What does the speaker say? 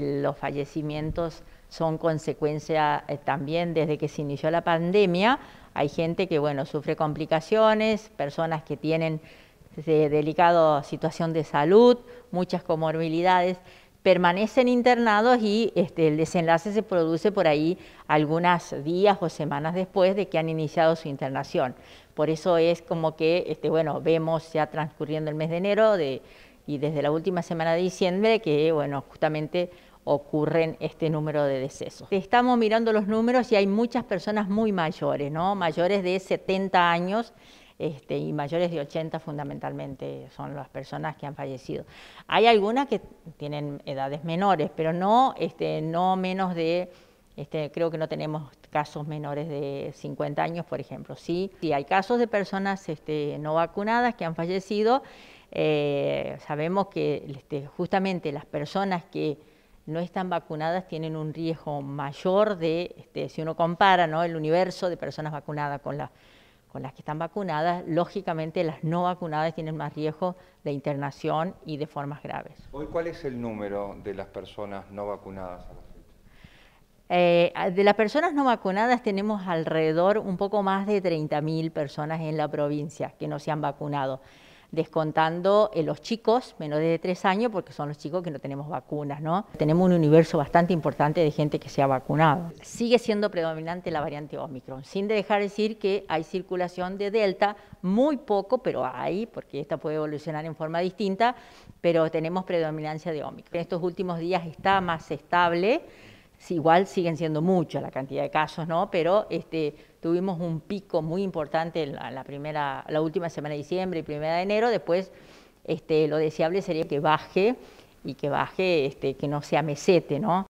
Los fallecimientos son consecuencia eh, también desde que se inició la pandemia. Hay gente que bueno, sufre complicaciones, personas que tienen eh, delicada situación de salud, muchas comorbilidades, permanecen internados y este, el desenlace se produce por ahí algunos días o semanas después de que han iniciado su internación. Por eso es como que, este, bueno, vemos ya transcurriendo el mes de enero de y desde la última semana de diciembre que, bueno, justamente ocurren este número de decesos. Estamos mirando los números y hay muchas personas muy mayores, ¿no? Mayores de 70 años este, y mayores de 80 fundamentalmente son las personas que han fallecido. Hay algunas que tienen edades menores, pero no, este, no menos de, este, creo que no tenemos casos menores de 50 años, por ejemplo. Sí, sí hay casos de personas este, no vacunadas que han fallecido eh, sabemos que este, justamente las personas que no están vacunadas tienen un riesgo mayor de, este, si uno compara el universo de personas vacunadas con, las que están vacunadas, lógicamente las no vacunadas tienen más riesgo de internación y de formas graves. Hoy, ¿cuál es el número de las personas no vacunadas? Eh, de las personas no vacunadas tenemos alrededor un poco más de 30.000 personas en la provincia que no se han vacunado descontando eh, los chicos menores de tres años, porque son los chicos que no tenemos vacunas, ¿no? Tenemos un universo bastante importante de gente que se ha vacunado. Sigue siendo predominante la variante Omicron, sin dejar de decir que hay circulación de Delta, muy poco, pero hay, porque esta puede evolucionar en forma distinta, pero tenemos predominancia de Omicron. En estos últimos días está más estable, igual siguen siendo muchas la cantidad de casos, ¿no? Pero este, tuvimos un pico muy importante en la, la, primera, la última semana de diciembre y primera de enero. Después, este, lo deseable sería que baje y que baje, este, que no sea mesete, ¿no?